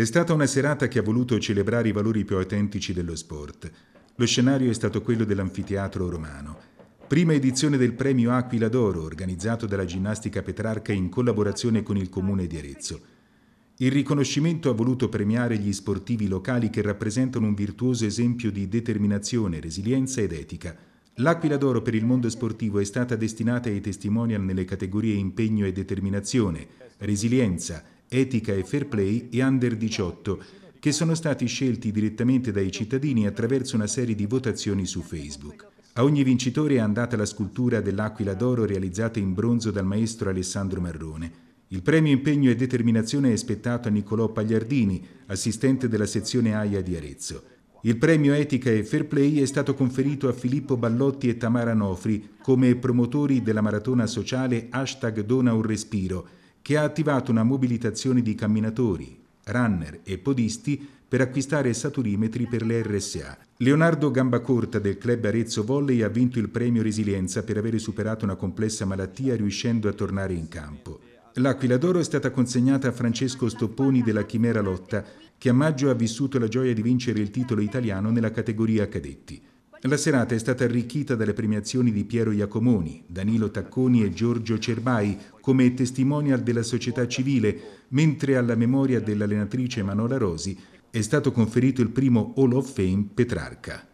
È stata una serata che ha voluto celebrare i valori più autentici dello sport. Lo scenario è stato quello dell'anfiteatro romano. Prima edizione del premio Aquila d'Oro organizzato dalla ginnastica Petrarca in collaborazione con il comune di Arezzo. Il riconoscimento ha voluto premiare gli sportivi locali che rappresentano un virtuoso esempio di determinazione, resilienza ed etica. L'Aquila d'Oro per il mondo sportivo è stata destinata ai testimonial nelle categorie impegno e determinazione, resilienza, etica e fair play e under 18, che sono stati scelti direttamente dai cittadini attraverso una serie di votazioni su Facebook. A ogni vincitore è andata la scultura dell'Aquila d'Oro realizzata in bronzo dal maestro Alessandro Marrone. Il premio Impegno e Determinazione è spettato a Niccolò Pagliardini, assistente della sezione AIA di Arezzo. Il premio Etica e Fair Play è stato conferito a Filippo Ballotti e Tamara Nofri come promotori della maratona sociale hashtag Dona un Respiro, che ha attivato una mobilitazione di camminatori, runner e podisti per acquistare saturimetri per le RSA. Leonardo Gambacorta del club Arezzo Volley ha vinto il premio Resilienza per aver superato una complessa malattia riuscendo a tornare in campo. L'Aquila d'Oro è stata consegnata a Francesco Stopponi della Chimera Lotta, che a maggio ha vissuto la gioia di vincere il titolo italiano nella categoria cadetti. La serata è stata arricchita dalle premiazioni di Piero Iacomoni, Danilo Tacconi e Giorgio Cerbai come testimonial della società civile, mentre alla memoria dell'allenatrice Manola Rosi è stato conferito il primo Hall of Fame Petrarca.